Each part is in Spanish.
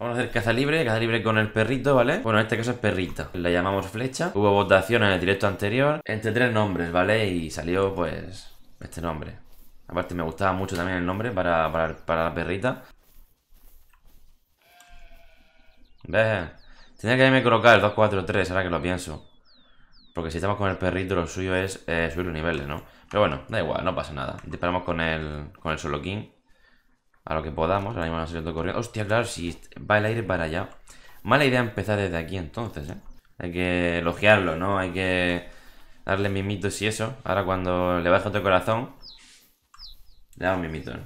Vamos a hacer caza libre, caza libre con el perrito, ¿vale? Bueno, en este caso es perrita. La llamamos flecha. Hubo votación en el directo anterior entre tres nombres, ¿vale? Y salió, pues, este nombre. Aparte, me gustaba mucho también el nombre para, la perrita. ¿Ves? Tenía que haberme colocar el 2-4-3, ahora que lo pienso. Porque si estamos con el perrito, lo suyo es eh, subir los niveles, ¿no? Pero bueno, da igual, no pasa nada. Disparamos con el, con el solo king a lo que podamos. Ahora mismo no se corriendo. Hostia, claro, si va el aire para allá. Mala idea empezar desde aquí entonces, ¿eh? Hay que elogiarlo, ¿no? Hay que darle mimitos y eso. Ahora cuando le baja otro corazón, le damos mimitos. ¿no?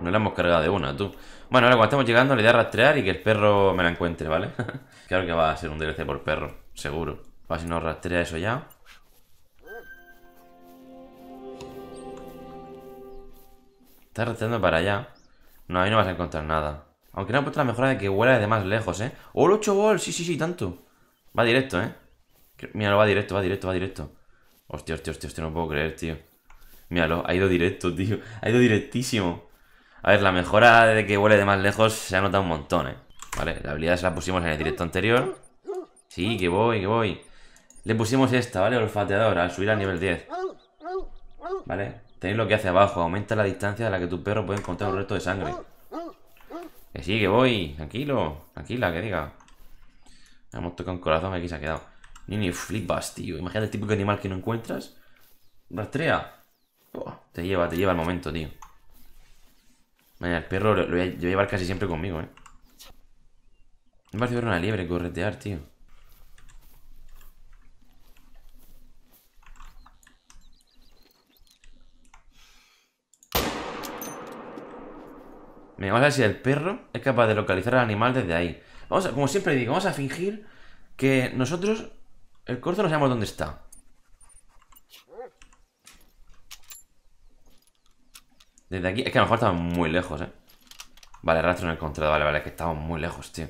No la hemos cargado de una, tú. Bueno, ahora cuando estamos llegando le da a rastrear y que el perro me la encuentre, ¿vale? claro que va a ser un DLC por perro, seguro. Para si no rastrea eso ya. Estás retirando para allá. No, ahí no vas a encontrar nada. Aunque no han puesto la mejora de que huela de más lejos, ¿eh? ¡Oh, 8 gols Sí, sí, sí, tanto. Va directo, ¿eh? Míralo, va directo, va directo, va directo. Hostia, hostia, hostia, hostia, no puedo creer, tío. Míralo, ha ido directo, tío. Ha ido directísimo. A ver, la mejora de que huele de más lejos se ha notado un montón, ¿eh? Vale, la habilidad se la pusimos en el directo anterior. Sí, que voy, que voy. Le pusimos esta, ¿vale? Olfateador, al subir al nivel 10. Vale, Tenéis lo que hace abajo. Aumenta la distancia de la que tu perro puede encontrar un resto de sangre. Que sí, que voy. Tranquilo. Tranquila, que diga. Hemos tocado un corazón y aquí se ha quedado. Ni ni flipas, tío. Imagínate el típico animal que no encuentras. Rastrea. te lleva, te lleva el momento, tío. el perro lo, voy a llevar casi siempre conmigo, eh. Me parece ver una liebre corretear, tío. vamos a ver si el perro es capaz de localizar al animal desde ahí. Vamos como siempre digo, vamos a fingir que nosotros, el corzo, no sabemos dónde está. Desde aquí, es que a lo mejor estamos muy lejos, eh. Vale, rastro no encontrado, vale, vale, que estamos muy lejos, tío.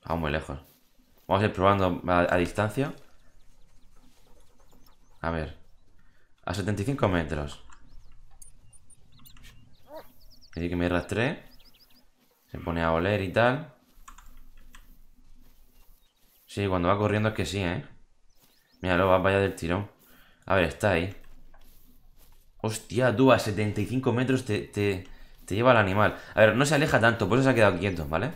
Estamos muy lejos. Vamos a ir probando a distancia. A ver. A 75 metros. Así que me rastré. Se pone a oler y tal. Sí, cuando va corriendo es que sí, ¿eh? Míralo, va para allá del tirón. A ver, está ahí. Hostia, tú a 75 metros te, lleva el animal. A ver, no se aleja tanto, por eso se ha quedado quieto, ¿vale?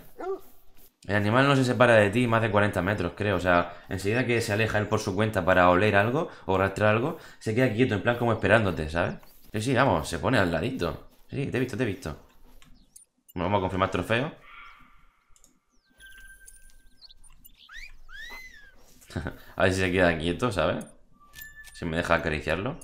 El animal no se separa de ti más de 40 metros, creo. O sea, enseguida que se aleja él por su cuenta para oler algo o rastrar algo, se queda quieto, en plan como esperándote, ¿sabes? Sí, sí, vamos, se pone al ladito. Sí, te he visto, te he visto. Bueno, vamos a confirmar trofeo. a ver si se queda quieto, ¿sabes? Si me deja acariciarlo.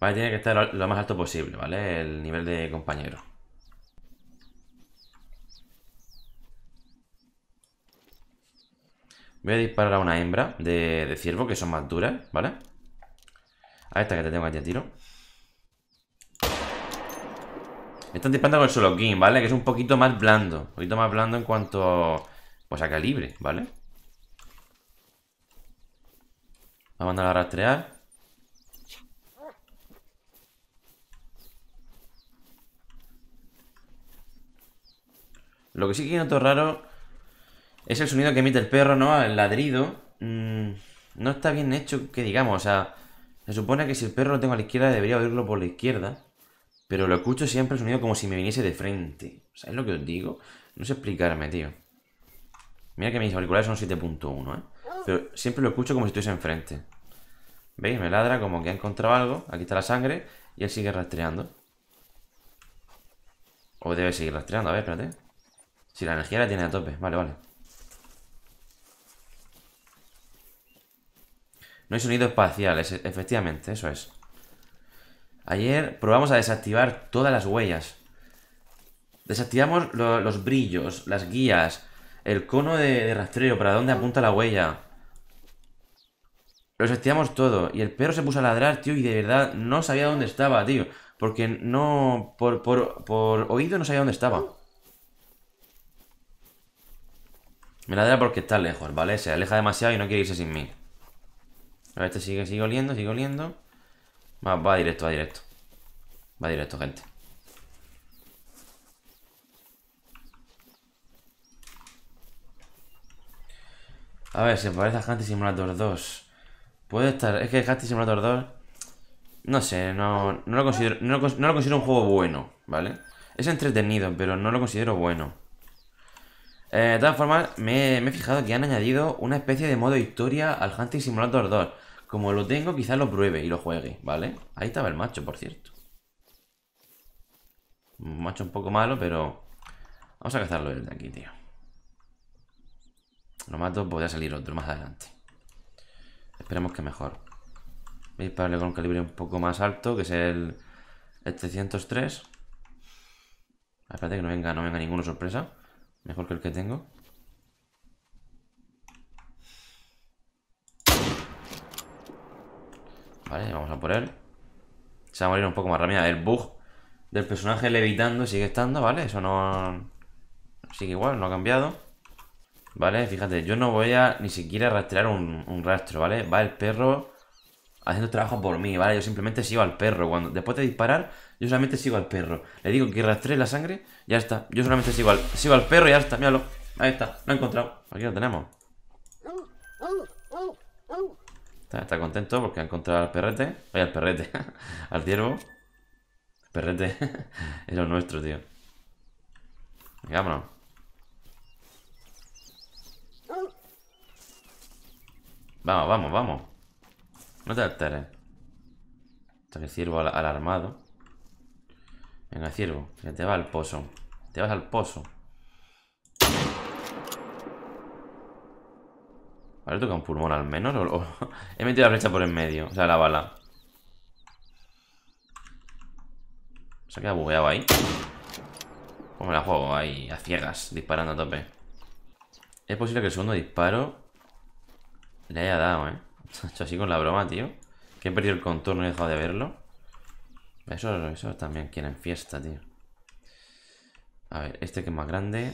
Vale, tiene que estar lo más alto posible, ¿vale? El nivel de compañero. Voy a disparar a una hembra de, ciervo, que son más duras, ¿vale? A esta que te tengo aquí a tiro. están disparando con el solo ¿vale? Que es un poquito más blando. Un poquito más blando en cuanto... Pues a calibre, ¿vale? Vamos a mandar a rastrear. Lo que sí que noto raro es el sonido que emite el perro, ¿no? El ladrido. Mm, no está bien hecho, que digamos. O sea, se supone que si el perro lo tengo a la izquierda, debería oírlo por la izquierda. Pero lo escucho siempre el sonido como si me viniese de frente. ¿Sabes lo que os digo? No sé explicarme, tío. Mira que mis auriculares son 7.1, ¿eh? Pero siempre lo escucho como si estuviese enfrente. ¿Veis? Me ladra como que ha encontrado algo. Aquí está la sangre. Y él sigue rastreando. O debe seguir rastreando. A ver, espérate. Si la energía la tiene a tope. Vale, vale. No hay sonido espacial, es, efectivamente, eso es. Ayer probamos a desactivar todas las huellas. Desactivamos los brillos, las guías, el cono de, rastreo, para dónde apunta la huella. Lo desactivamos todo. Y el perro se puso a ladrar, tío, y de verdad no sabía dónde estaba, tío. Porque no... Por, por oído no sabía dónde estaba. Me ladra porque está lejos, ¿vale? Se aleja demasiado y no quiere irse sin mí. A ver, este sigue, sigue oliendo, sigue oliendo. Va, va directo, va directo. Va directo, gente. A ver, se parece a Hunting Simulator 2. Puede estar... Es que Hunting Simulator 2... No sé, no, lo considero, no lo considero un juego bueno, ¿vale? Es entretenido, pero no lo considero bueno. Eh, de todas formas, me, he fijado que han añadido una especie de modo historia al Hunting Simulator 2. Como lo tengo, quizás lo pruebe y lo juegue, ¿vale? Ahí estaba el macho, por cierto. Un macho un poco malo, pero... Vamos a cazarlo desde de aquí, tío. Lo mato, podría salir otro más adelante. Esperemos que mejor. Voy a dispararle con un calibre un poco más alto, que es el 303 Espérate que no venga, no venga ninguna sorpresa. Mejor que el que tengo. Vale, vamos a por él. Se va a morir un poco más mía El bug del personaje levitando sigue estando, ¿vale? Eso no... Sigue igual, no ha cambiado. Vale, fíjate, yo no voy a ni siquiera rastrear un rastro, ¿vale? Va el perro haciendo trabajo por mí, ¿vale? Yo simplemente sigo al perro. Cuando, después de disparar, yo solamente sigo al perro. Le digo que rastree la sangre, ya está. Yo solamente sigo al, sigo al perro y ya está, míralo. Ahí está, lo he encontrado. Aquí lo tenemos. Está, contento porque ha encontrado al perrete. Oye, al perrete. al ciervo. perrete es lo nuestro, tío. vámonos. Vamos, vamos, vamos. No te alteres. que ciervo al, al, armado. Venga, ciervo, te vas al pozo. Te vas al pozo. Ahora toca un pulmón al menos. He metido la flecha por en medio. O sea, la bala. Se ha quedado bugueado ahí. Como pues me la juego ahí, a ciegas, disparando a tope. Es posible que el segundo disparo le haya dado, ¿eh? hecho así con la broma, tío. Que he perdido el contorno y he dejado de verlo. Eso, eso también quieren fiesta, tío. A ver, este que es más grande.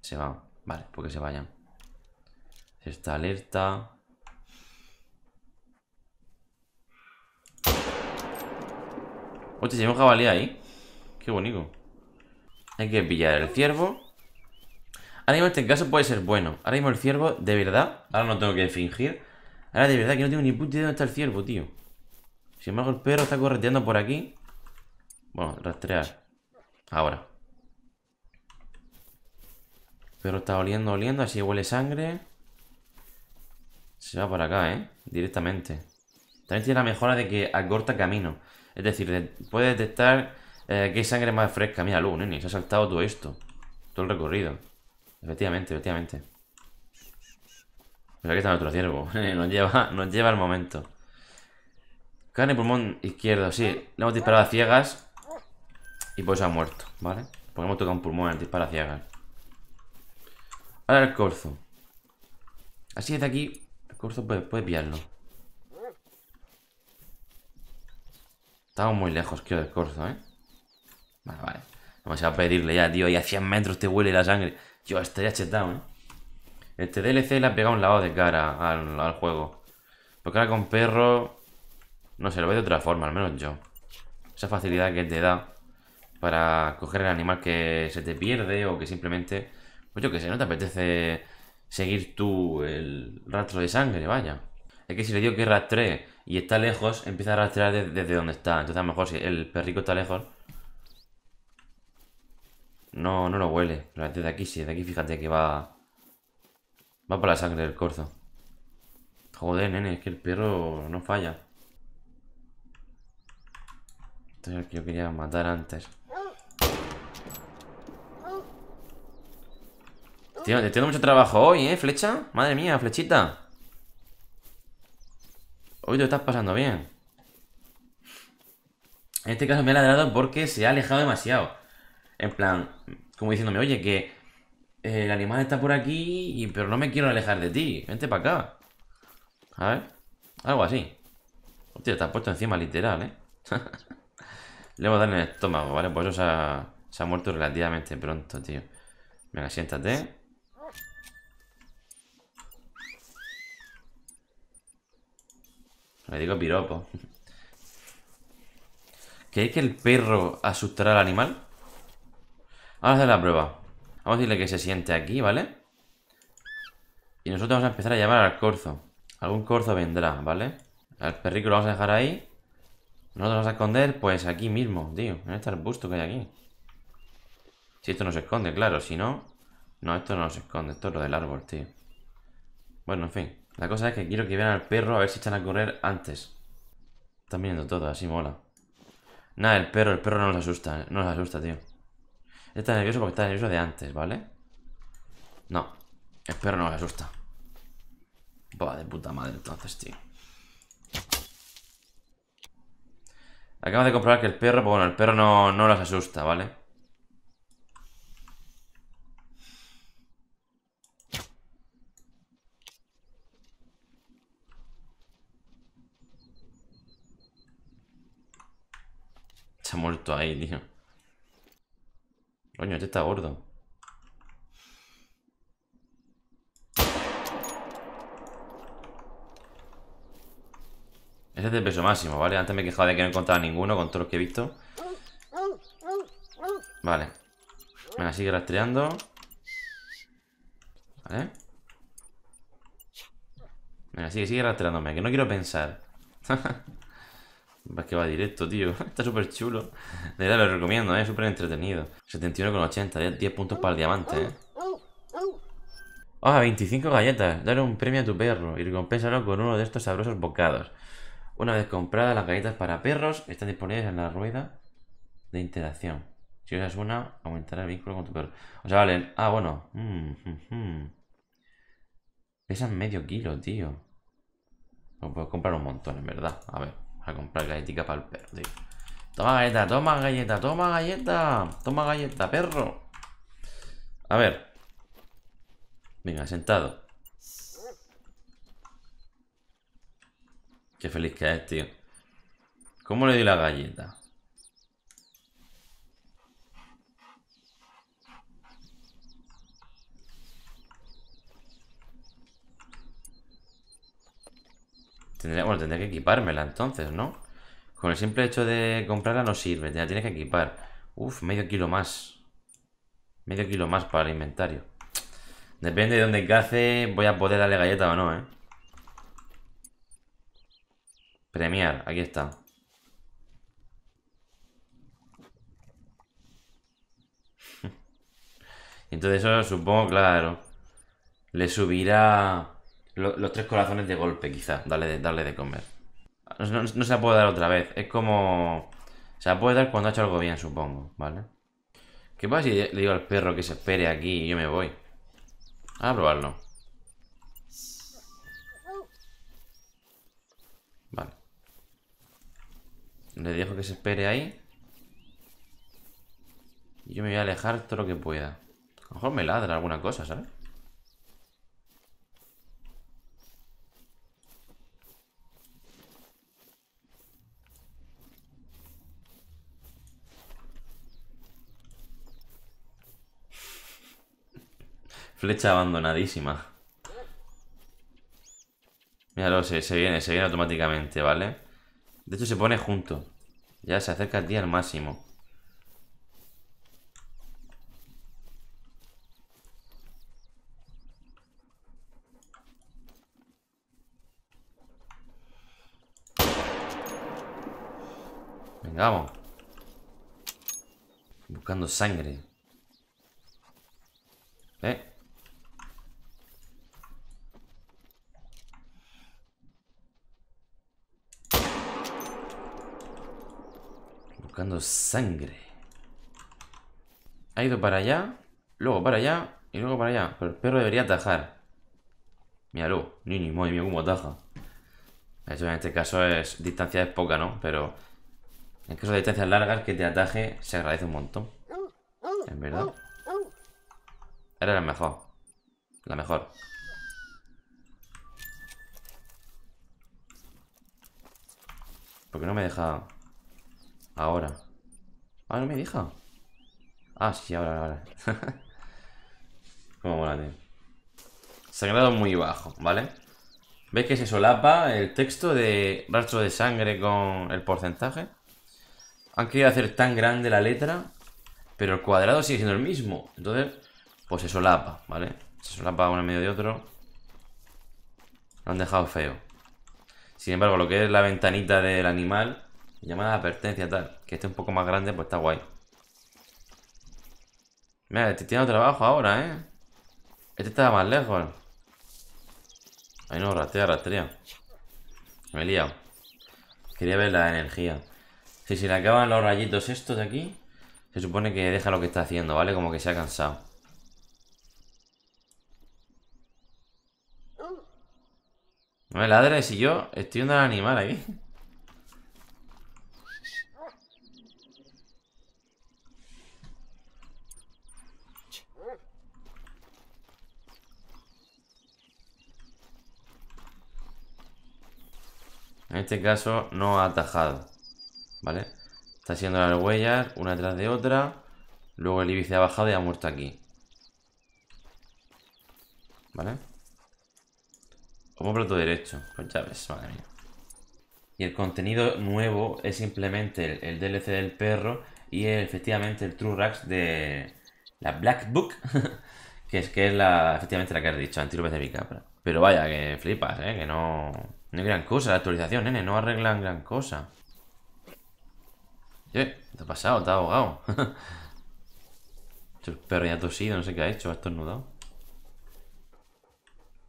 Se va. Vale, porque pues se vayan. Está alerta. Oye, se hay un jabalí ahí. Qué bonito. Hay que pillar el ciervo. Ahora mismo este caso puede ser bueno. Ahora mismo el ciervo, de verdad, ahora no tengo que fingir. Ahora de verdad que no tengo ni puta idea dónde está el ciervo, tío. Sin embargo, el perro está correteando por aquí. Bueno, rastrear. Ahora. El perro está oliendo, oliendo, así huele sangre. Se va por acá, ¿eh? Directamente. También tiene la mejora de que acorta camino. Es decir, puede detectar eh, que hay sangre más fresca. Mira, Lu, nene, se ha saltado todo esto. Todo el recorrido. Efectivamente, efectivamente. Pero aquí está nuestro ciervo. Eh, nos, lleva, nos lleva el momento. Carne pulmón izquierdo, sí. Le hemos disparado a ciegas. Y pues ha muerto, ¿vale? Porque hemos tocado un pulmón en disparar a ciegas. Ahora el corzo. Así desde aquí, el corzo puede, puede pillarlo. Estamos muy lejos, creo, del corzo, ¿eh? Vale, vale. Vamos a pedirle ya, tío. Y a 100 metros te huele la sangre. Yo, estaría chetado, ¿eh? Este DLC le ha pegado un lado de cara al, juego. Porque ahora con perro... No sé, lo veo de otra forma, al menos yo. Esa facilidad que te da para coger el animal que se te pierde o que simplemente... Pues yo qué sé, no te apetece seguir tú el rastro de sangre, vaya. Es que si le digo que rastree y está lejos, empieza a rastrear desde, desde donde está. Entonces a lo mejor si el perrico está lejos, no, no lo huele. Pero desde aquí sí, de aquí fíjate que va... Va para la sangre del corzo. Joder, nene, es que el perro no falla. Este es el que yo quería matar antes. Tío, tengo mucho trabajo hoy, ¿eh, flecha? Madre mía, flechita. Hoy te estás pasando bien. En este caso me ha ladrado porque se ha alejado demasiado. En plan, como diciéndome, oye, que eh, el animal está por aquí, pero no me quiero alejar de ti. Vente para acá. A ver. Algo así. Hostia, te has puesto encima literal, ¿eh? Le voy a dar en el estómago, ¿vale? Por eso se ha, muerto relativamente pronto, tío. Venga, siéntate. Le digo piropo. ¿Queréis que el perro asustará al animal? Ahora a la prueba. Vamos a decirle que se siente aquí, ¿vale? Y nosotros vamos a empezar a llamar al corzo. Algún corzo vendrá, ¿vale? Al perrico lo vamos a dejar ahí. Nosotros vamos a esconder, pues aquí mismo, tío. En este arbusto que hay aquí. Si esto no se esconde, claro. Si no... No, esto no se esconde. Esto es lo del árbol, tío. Bueno, en fin. La cosa es que quiero que vean al perro a ver si echan a correr antes. Están viendo todo, así mola. Nada, el perro, el perro no nos asusta, no nos asusta, tío. Está nervioso porque está nervioso de antes, ¿vale? No. El perro no le asusta. Buah, de puta madre entonces, tío. Acabo de comprobar que el perro, pues bueno, el perro no, no las asusta, ¿vale? Se ha muerto ahí, tío. Coño, este está gordo. Ese es de peso máximo, ¿vale? Antes me he quejado de que no encontraba ninguno con todos los que he visto. Vale. Venga, sigue rastreando. Vale. Venga, sigue, sigue rastreándome, que no quiero pensar. que va directo, tío. Está súper chulo. De verdad lo recomiendo, es ¿eh? súper entretenido. 71,80, 10 puntos para el diamante, ¿eh? Ah, 25 galletas. Dar un premio a tu perro y recompensarlo con uno de estos sabrosos bocados. Una vez compradas las galletas para perros, están disponibles en la rueda de interacción. Si usas una, aumentará el vínculo con tu perro. O sea, vale. Ah, bueno. Mm, mm, mm. Pesan medio kilo, tío. Pues puedo comprar un montón, en verdad. A ver a comprar galletica para el perro, tío. Toma galleta, toma galleta, toma galleta. Toma galleta, perro. A ver. Venga, sentado. Qué feliz que es, tío. ¿Cómo le doy la galleta? Tendría bueno, que equipármela entonces, ¿no? Con el simple hecho de comprarla no sirve, ya la tienes que equipar. Uf, medio kilo más. Medio kilo más para el inventario. Depende de dónde cace, voy a poder darle galleta o no, ¿eh? Premiar, aquí está. Entonces eso supongo, claro, le subirá los tres corazones de golpe, quizá, Dale de, de comer. No, no, se la puede dar otra vez, es como... Se la puede dar cuando ha hecho algo bien, supongo, ¿vale? ¿Qué pasa si le digo al perro que se espere aquí y yo me voy? A probarlo. Vale. Le dejo que se espere ahí. Y yo me voy a alejar todo lo que pueda. A lo mejor me ladra alguna cosa, ¿sabes? Flecha abandonadísima. Míralo, se, viene, se viene automáticamente, ¿vale? De hecho se pone junto. Ya se acerca al día al máximo. Vengamos. Buscando sangre. sangre. Ha ido para allá, luego para allá y luego para allá. Pero el perro debería atajar. Míralo, ni ni, muy ni cómo ataja. eso en este caso es distancia es poca, ¿no? Pero en caso de distancias largas que te ataje se agradece un montón. En verdad. Era la mejor. La mejor. porque no me deja ahora? Ah, no me deja. Ah, sí, ahora, ahora. Como mola, tío. quedado muy bajo, ¿vale? ¿Veis que se solapa el texto de rastro de sangre con el porcentaje? Han querido hacer tan grande la letra, pero el cuadrado sigue siendo el mismo. Entonces, pues se solapa, ¿vale? Se solapa uno en medio de otro. Lo han dejado feo. Sin embargo, lo que es la ventanita del animal, llamada advertencia tal que esté un poco más grande, pues está guay. Mira, este tiene trabajo ahora, ¿eh? Este está más lejos. Ahí no, rastrea, rastrea. Me he liado. Quería ver la energía. Si se le acaban los rayitos estos de aquí, se supone que deja lo que está haciendo, ¿vale? Como que se ha cansado. No me ladres y yo estoy un animal ahí En este caso no ha atajado, ¿vale? Está haciendo las huellas una tras de otra. Luego el ibis ha bajado y ha muerto aquí. ¿Vale? Como plato derecho, ya llaves, madre mía. Y el contenido nuevo es simplemente el, DLC del perro y efectivamente el True Racks de la Black Book, que es que es la, efectivamente la que has dicho, Antílopes de mi capra. Pero vaya, que flipas, ¿eh? Que no... No hay gran cosa la actualización, nene. No arreglan gran cosa. ¿Qué? Te ha pasado, te ha ahogado. El perro ya ha tosido, no sé qué ha hecho, ha estornudado.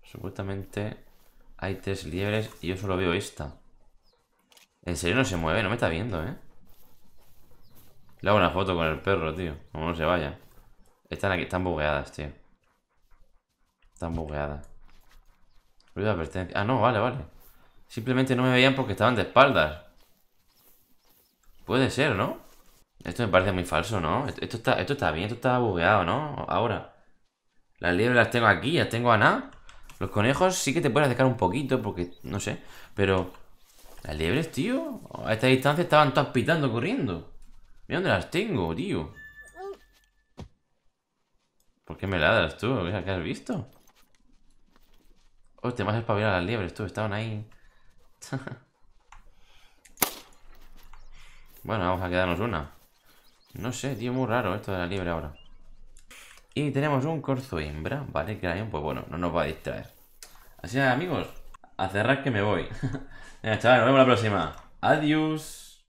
Supuestamente hay tres liebres y yo solo veo esta. En serio no se mueve, no me está viendo, ¿eh? Le hago una foto con el perro, tío. Como no se vaya. Están aquí, están bugueadas, tío. Están bugueadas. Ah, no, vale, vale. Simplemente no me veían porque estaban de espaldas. Puede ser, ¿no? Esto me parece muy falso, ¿no? Esto está, esto está bien, esto está bugueado, ¿no? Ahora. Las liebres las tengo aquí, ya tengo a nada. Los conejos sí que te pueden acercar un poquito porque, no sé. Pero las liebres, tío, a esta distancia estaban todas pitando, corriendo. Mira dónde las tengo, tío. ¿Por qué me ladras tú? ¿Qué has visto? Hostia, más espabilar las liebres, tú. Estaban ahí... bueno, vamos a quedarnos una. No sé, tío, muy raro esto de la libre ahora. Y tenemos un corzo hembra, ¿vale? Crayon, pues bueno, no nos va a distraer. Así que, amigos, a cerrar que me voy. Venga, chavales, nos vemos la próxima. Adiós.